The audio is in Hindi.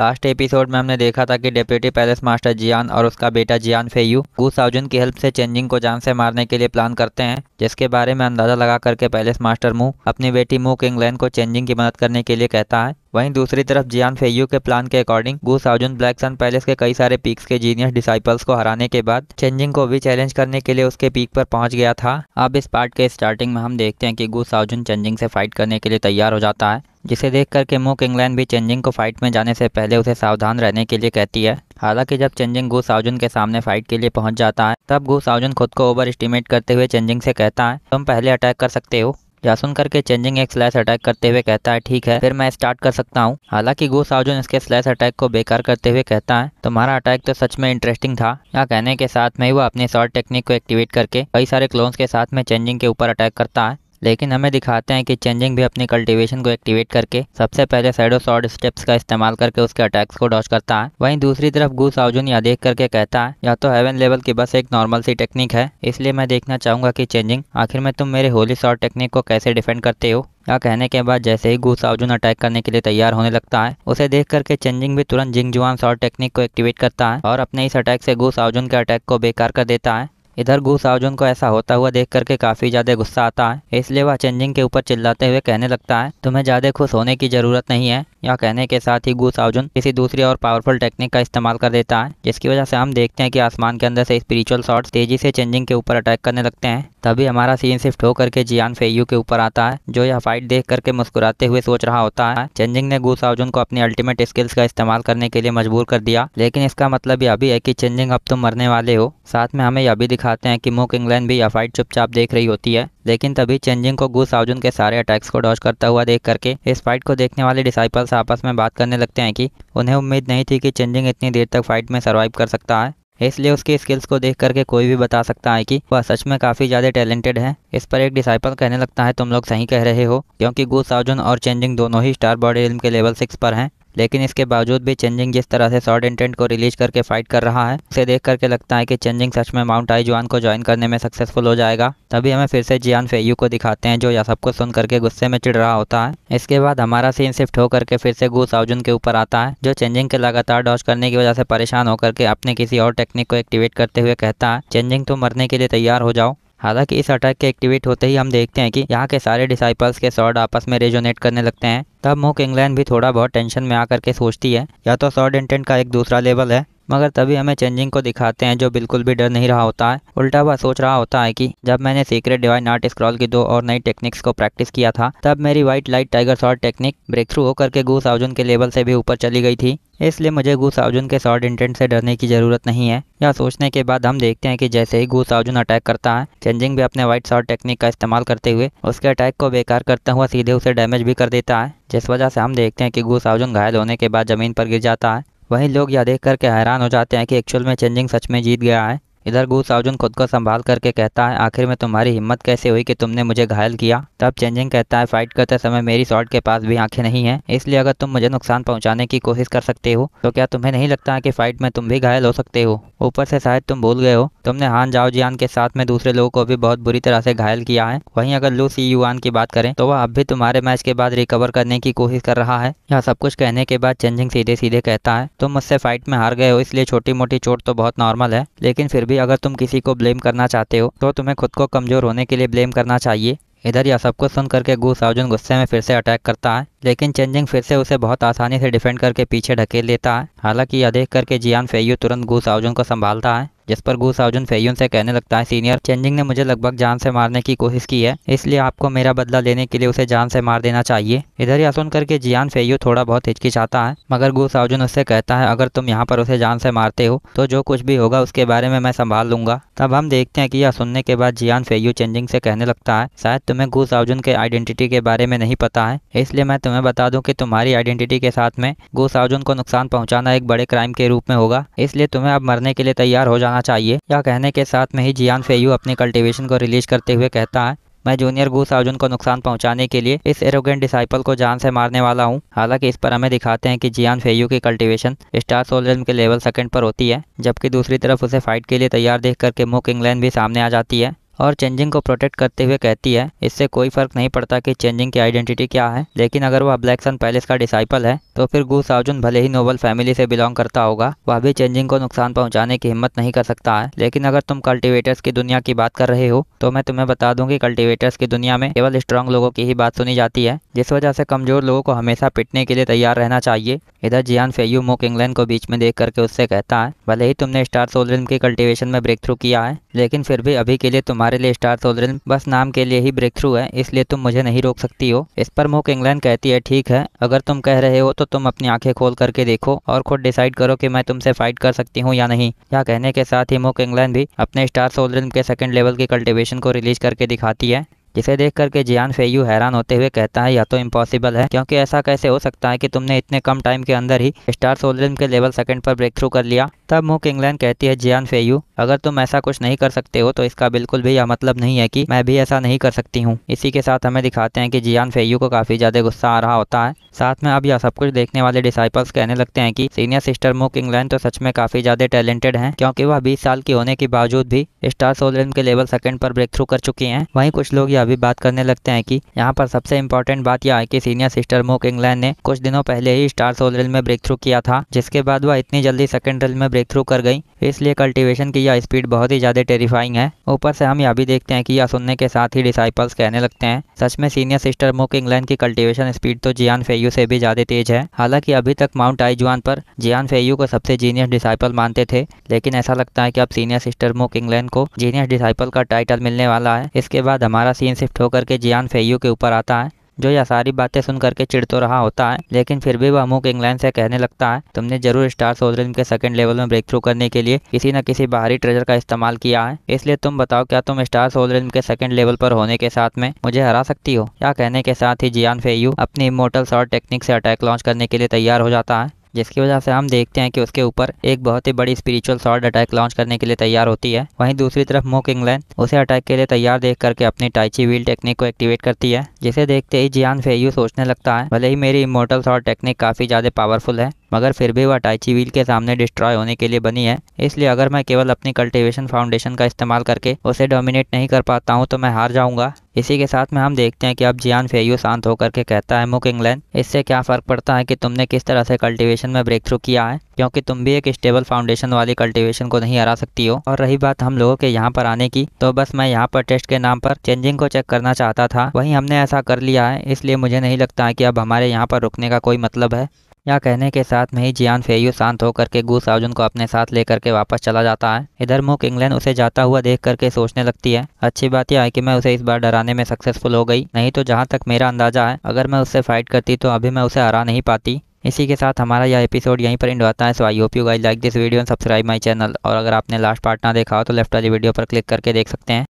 लास्ट एपिसोड में हमने देखा था कि डेप्यूटी पैलेस मास्टर जियान और उसका बेटा जियान फेयू गु साउजुन की हेल्प से चेंजिंग को जान से मारने के लिए प्लान करते हैं जिसके बारे में अंदाजा लगा करके पैलेस मास्टर मुंह अपनी बेटी मुंह किंगलैंड को चेंजिंग की मदद करने के लिए कहता है वहीं दूसरी तरफ जियान फेयू के प्लान के अकॉर्डिंग गु साउजुन ब्लैक सन पैलेस के कई सारे पीक्स के जीनियस डिसाइपल्स को हराने के बाद चेंजिंग को भी चैलेंज करने के लिए उसके पीक पर पहुंच गया था अब इस पार्ट के स्टार्टिंग में हम देखते हैं कि गु साउजुन चेंजिंग से फाइट करने के लिए तैयार हो जाता है जिसे देख करके मुक इंग्लैंड भी चेंजिंग को फाइट में जाने से पहले उसे सावधान रहने के लिए कहती है हालांकि जब चेंजिंग गो साउजुन के सामने फाइट के लिए पहुंच जाता है तब गो साउजुन खुद को ओवर एस्टिमेट करते हुए चेंजिंग से कहता है तुम पहले अटैक कर सकते हो या सुन करके चेंजिंग एक स्लैश अटैक करते हुए कहता है ठीक है फिर मैं स्टार्ट कर सकता हूँ हालांकि गो साउजुन इसके स्लैश अटैक को बेकार करते हुए कहता है तुम्हारा अटैक तो सच में इंटरेस्टिंग था या कहने के साथ में वो अपने शॉर्ट टेक्निक को एक्टिवेट करके कई सारे क्लोन्स के साथ में चेंजिंग के ऊपर अटैक करता है लेकिन हमें दिखाते हैं कि चेंजिंग भी अपनी कल्टीवेशन को एक्टिवेट करके सबसे पहले साइडो शॉर्ट स्टेप्स का इस्तेमाल करके उसके अटैक्स को डॉच करता है वहीं दूसरी तरफ गु साउजुन यह देख करके कहता है या तो हेवन लेवल की बस एक नॉर्मल सी टेक्निक है इसलिए मैं देखना चाहूंगा कि चेंजिंग आखिर में तुम मेरे होली शॉर्ट टेक्निक को कैसे डिफेंड करते हो या कहने के बाद जैसे ही गु साउजुन अटैक करने के लिए तैयार होने लगता है उसे देख करके चेंजिंग भी तुरंत जिंग जुआन शॉर्ट टेक्निक को एक्टिवेट करता है और अपने इस अटैक से गु साउजुन के अटैक को बेकार कर देता है इधर घूस आर्जुन को ऐसा होता हुआ देख करके काफी ज्यादा गुस्सा आता है इसलिए वह चेंजिंग के ऊपर चिल्लाते हुए कहने लगता है तुम्हें ज्यादा खुश होने की जरूरत नहीं है यह कहने के साथ ही गूस अर्जुन किसी दूसरी और पावरफुल टेक्निक का इस्तेमाल कर देता है जिसकी वजह से हम देखते हैं कि आसमान के अंदर से स्पिरिचुअल शॉर्ट तेजी से चेंजिंग के ऊपर अटैक करने लगते हैं तभी हमारा सीन शिफ्ट होकर के जियान फेयू के ऊपर आता है जो यह फाइट देख करके मुस्कुराते हुए सोच रहा होता है चेंजिंग ने गु साउजुन को अपनी अल्टीमेट स्किल्स का इस्तेमाल करने के लिए मजबूर कर दिया लेकिन इसका मतलब यह भी है कि चेंजिंग अब तुम मरने वाले हो साथ में हमें यह भी दिखाते हैं कि मुक इंग्लैंड भी यह फाइट चुपचाप देख रही होती है लेकिन तभी चेंजिंग को गू साउजुन के सारे अटैक्स को डॉच करता हुआ देख करके इस फाइट को देखने वाले डिसाइपल्स आपस में बात करने लगते हैं कि उन्हें उम्मीद नहीं थी कि चेंजिंग इतनी देर तक फाइट में सर्वाइव कर सकता है इसलिए उसकी स्किल्स को देख करके कोई भी बता सकता है कि वह सच में काफ़ी ज़्यादा टैलेंटेड है इस पर एक डिसाइपल कहने लगता है तुम लोग सही कह रहे हो क्योंकि गु साजुन और चेंजिंग दोनों ही स्टार बॉडी फिल्म के लेवल सिक्स पर हैं लेकिन इसके बावजूद भी चेंजिंग जिस तरह से शॉर्ट इंटेंट को रिलीज करके फाइट कर रहा है उसे देख करके लगता है कि चेंजिंग सच में माउंट आई जुआन को ज्वाइन करने में सक्सेसफुल हो जाएगा तभी हमें फिर से जियान फेयू को दिखाते हैं जो यह सब कुछ सुन करके गुस्से में चिड़ रहा होता है इसके बाद हमारा सीन शिफ्ट होकर के फिर से गु साउजुन के ऊपर आता है जो चेंजिंग के लगातार डॉच करने की वजह से परेशान होकर के अपने किसी और टेक्निक को एक्टिवेट करते हुए कहता है चेंजिंग तो मरने के लिए तैयार हो जाओ हालांकि इस अटैक के एक्टिवेट होते ही हम देखते हैं कि यहाँ के सारे डिसाइपल्स के सॉर्ड आपस में रेजोनेट करने लगते हैं तब मुक इंग्लैंड भी थोड़ा बहुत टेंशन में आकर के सोचती है या तो सॉर्ड इंटेंट का एक दूसरा लेवल है मगर तभी हमें चेंजिंग को दिखाते हैं जो बिल्कुल भी डर नहीं रहा होता है उल्टा वह सोच रहा होता है कि जब मैंने सीक्रेट डिवाइन आर्ट स्क्रॉल की दो और नई टेक्निक्स को प्रैक्टिस किया था तब मेरी white light tiger short technique breakthrough होकर के गूस अर्जुन के लेवल से भी ऊपर चली गई थी इसलिए मुझे गूस अर्जुन के शॉर्ट इंटेंट से डरने की ज़रूरत नहीं है यह सोचने के बाद हम देखते हैं कि जैसे ही गूस अर्जुन अटैक करता है चेंजिंग भी अपने व्हाइट शॉर्ट टेक्निक का इस्तेमाल करते हुए उसके अटैक को बेकार करता हुआ सीधे उसे डैमेज भी कर देता है जिस वजह से हम देखते हैं कि गूस अर्जुन घायल होने के बाद ज़मीन पर गिर जाता है वहीं लोग यह देख करके के हैरान हो जाते हैं कि एक्चुअल में चेंजिंग सच में जीत गया है इधर गु सावजुन खुद को संभाल करके कहता है आखिर में तुम्हारी हिम्मत कैसे हुई कि तुमने मुझे घायल किया तब चेंजिंग कहता है फाइट करते समय मेरी शॉर्ट के पास भी आंखें नहीं है इसलिए अगर तुम मुझे नुकसान पहुंचाने की कोशिश कर सकते हो तो क्या तुम्हें नहीं लगता है कि फाइट में तुम भी घायल हो सकते हो ऊपर से शायद तुम भूल गए हो तुमने हान जाओ जियान के साथ में दूसरे लोगों को भी बहुत बुरी तरह से घायल किया है वहीं अगर लू सी युआन की बात करें तो वह अब भी तुम्हारे मैच के बाद रिकवर करने की कोशिश कर रहा है यह सब कुछ कहने के बाद चेंजिंग सीधे सीधे कहता है तुम मुझसे फाइट में हार गए हो इसलिए छोटी मोटी चोट तो बहुत नॉर्मल है लेकिन फिर भी अगर तुम किसी को ब्लेम करना चाहते हो तो तुम्हें खुद को कमज़ोर होने के लिए ब्लेम करना चाहिए इधर यह सब कुछ सुन करके गु अर्जुन गुस्से में फिर से अटैक करता है लेकिन चेंजिंग फिर से उसे बहुत आसानी से डिफेंड करके पीछे ढकेल लेता है हालांकि यह देख करके जियान फेयू तुरंत गू साउजुन को संभालता है जिस पर गू साउजुन फेयून से कहने लगता है सीनियर चेंजिंग ने मुझे लगभग जान से मारने की कोशिश की है इसलिए आपको मेरा बदला लेने के लिए उसे जान से मार देना चाहिए इधर यह सुन करके जियान फेयू थोड़ा बहुत हिचकिचाता है मगर गू साउजुन उससे कहता है अगर तुम यहाँ पर उसे जान से मारते हो तो जो कुछ भी होगा उसके बारे में मैं संभाल लूंगा तब हम देखते हैं कि यह सुनने के बाद जियान फेयू चेंजिंग से कहने लगता है शायद तुम्हें गू साउजुन के आइडेंटिटी के बारे में नहीं पता है इसलिए मैं तुम्हें बता दूं कि तुम्हारी आइडेंटिटी के साथ में गोसार्जुन को नुकसान पहुंचाना एक बड़े क्राइम के रूप में होगा इसलिए तुम्हें अब मरने के लिए तैयार हो जाना चाहिए या कहने के साथ में ही जियान फेयू अपने कल्टिवेशन को रिलीज करते हुए कहता है मैं जूनियर गो सार्जुन को नुकसान पहुंचाने के लिए इस एरोगेंट डिसाइपल को जान से मारने वाला हूं। हालांकि इस पर हमें दिखाते हैं कि जियान फेयू की कल्टीवेशन स्टार सोलर के लेवल सेकंड पर होती है जबकि दूसरी तरफ उसे फाइट के लिए तैयार देख करके मुक इंग्लैंड भी सामने आ जाती है और चेंजिंग को प्रोटेक्ट करते हुए कहती है इससे कोई फर्क नहीं पड़ता कि चेंजिंग की आइडेंटिटी क्या है लेकिन अगर वह ब्लैक सन पैलेस का डिसाइपल है तो फिर गु सार्जुन भले ही नोबल फैमिली से बिलोंग करता होगा वह भी चेंजिंग को नुकसान पहुंचाने की हिम्मत नहीं कर सकता है लेकिन अगर तुम कल्टिवेटर्स की दुनिया की बात कर रहे हो तो मैं तुम्हें बता दूँ की कल्टिवेटर्स की दुनिया में केवल स्ट्रांग लोगों की ही बात सुनी जाती है जिस वजह से कमजोर लोगों को हमेशा पिटने के लिए तैयार रहना चाहिए इधर जियान फेयू मुक इंग्लैंड को बीच में देख करके उससे कहता है भले ही तुमने स्टार सोलर की कल्टिवेशन में ब्रेक थ्रू किया है लेकिन फिर भी अभी के लिए तुम्हारे तुम्हारे लिए स्टार सोल्ड्रेन बस नाम के लिए ही ब्रेक थ्रू है इसलिए तुम मुझे नहीं रोक सकती हो इस पर मुख इंग्लैंड कहती है ठीक है अगर तुम कह रहे हो तो तुम अपनी आंखें खोल करके देखो और खुद डिसाइड करो कि मैं तुमसे फाइट कर सकती हूँ या नहीं यह कहने के साथ ही मुख इंग्लैंड भी अपने स्टार सोल्ड्रेन के सेकेंड लेवल के कल्टिवेशन को रिलीज करके दिखाती है जिसे देख करके जियान फेयू हैरान होते हुए कहता है या तो इम्पॉसिबल है क्योंकि ऐसा कैसे हो सकता है कि तुमने इतने कम टाइम के अंदर ही स्टार सोल्ड्रेन के लेवल सेकंड पर ब्रेक थ्रू कर लिया तब मुख इंग्लैंड कहती है जियान फेयू अगर तुम ऐसा कुछ नहीं कर सकते हो तो इसका बिल्कुल भी यह मतलब नहीं है कि मैं भी ऐसा नहीं कर सकती हूँ इसी के साथ हमें दिखाते हैं कि जियान फेयू को काफ़ी ज़्यादा गुस्सा आ रहा होता है साथ में अब यह सब कुछ देखने वाले डिसाइपल्स कहने लगते हैं कि सीनियर सिस्टर मुक इंग्लैंड तो सच में काफ़ी ज़्यादा टैलेंटेड हैं क्योंकि वह बीस साल की होने के बावजूद भी स्टार सोलरिन के लेवल सेकंड पर ब्रेक थ्रू कर चुकी हैं वहीं कुछ लोग यह भी बात करने लगते हैं कि यहाँ पर सबसे इंपॉर्टेंट बात यह है कि सीनियर सिस्टर मुक इंग्लैंड ने कुछ दिनों पहले ही स्टार सोलरिन में ब्रेक थ्रू किया था जिसके बाद वह इतनी जल्दी सेकेंड रिल में ब्रेक थ्रू कर गई इसलिए कल्टिवेशन की यह स्पीड बहुत ही ज़्यादा टेरिफाइंग है ऊपर से हम यह भी देखते हैं कि यह सुनने के साथ ही डिसाइपल्स कहने लगते हैं सच में सीनियर सिस्टर मुक इंग्लैंड की कल्टीवेशन स्पीड तो जियान फेयू से भी ज़्यादा तेज है हालांकि अभी तक माउंट आईजुआन पर जियान फेयू को सबसे जीनियस डिसाइपल मानते थे लेकिन ऐसा लगता है कि अब सीनियर सिस्टर मुक इंग्लैंड को जीनियस डिसाइपल का टाइटल मिलने वाला है इसके बाद हमारा सीन शिफ्ट होकर के जियान फेयू के ऊपर आता है जो यह सारी बातें सुन करके चिड़ तो रहा होता है लेकिन फिर भी वह अमुक इंग्लैंड से कहने लगता है तुमने जरूर स्टार सोलरिन के सेकंड लेवल में ब्रेक थ्रू करने के लिए किसी न किसी बाहरी ट्रेजर का इस्तेमाल किया है इसलिए तुम बताओ क्या तुम स्टार सोलरिन के सेकंड लेवल पर होने के साथ में मुझे हरा सकती हो या कहने के साथ ही जियान फेयू अपनी इमोटल शॉर्ट टेक्निक से अटैक लॉन्च करने के लिए तैयार हो जाता है जिसकी वजह से हम देखते हैं कि उसके ऊपर एक बहुत ही बड़ी स्पिरिचुअल शॉर्ट अटैक लॉन्च करने के लिए तैयार होती है वहीं दूसरी तरफ मोक इंग्लैंड उसे अटैक के लिए तैयार देख करके अपनी टाइची व्हील टेक्निक को एक्टिवेट करती है जिसे देखते ही जियान फेयू सोचने लगता है भले ही मेरी इमोटल शॉर्ट टेक्निक काफ़ी ज़्यादा पावरफुल है मगर फिर भी वह टाइची व्हील के सामने डिस्ट्रॉय होने के लिए बनी है इसलिए अगर मैं केवल अपनी कल्टिवेशन फाउंडेशन का इस्तेमाल करके उसे डोमिनेट नहीं कर पाता हूँ तो मैं हार जाऊंगा इसी के साथ में हम देखते हैं कि अब जियान फेयू शांत होकर के कहता है मुक इंग्लैंड इससे क्या फ़र्क पड़ता है कि तुमने किस तरह से कल्टीवेशन में ब्रेक थ्रू किया है क्योंकि तुम भी एक स्टेबल फाउंडेशन वाली कल्टीवेशन को नहीं हरा सकती हो और रही बात हम लोगों के यहाँ पर आने की तो बस मैं यहाँ पर टेस्ट के नाम पर चेंजिंग को चेक करना चाहता था वही हमने ऐसा कर लिया है इसलिए मुझे नहीं लगता है कि अब हमारे यहाँ पर रुकने का कोई मतलब है यह कहने के साथ में ही जियान फेयू शांत होकर के गू सावजुन को अपने साथ लेकर के वापस चला जाता है इधर मुक इंग्लैंड उसे जाता हुआ देख करके सोचने लगती है अच्छी बात यह है कि मैं उसे इस बार डराने में सक्सेसफुल हो गई नहीं तो जहाँ तक मेरा अंदाजा है अगर मैं उससे फाइट करती तो अभी मैं उसे हरा नहीं पाती इसी के साथ हमारा यह एपिसोड यहीं पर इंड होता है so I hope you guys like this video and subscribe my channel और अगर आपने लास्ट पार्ट ना देखा हो तो लेफ्ट वाली वीडियो पर क्लिक करके देख सकते हैं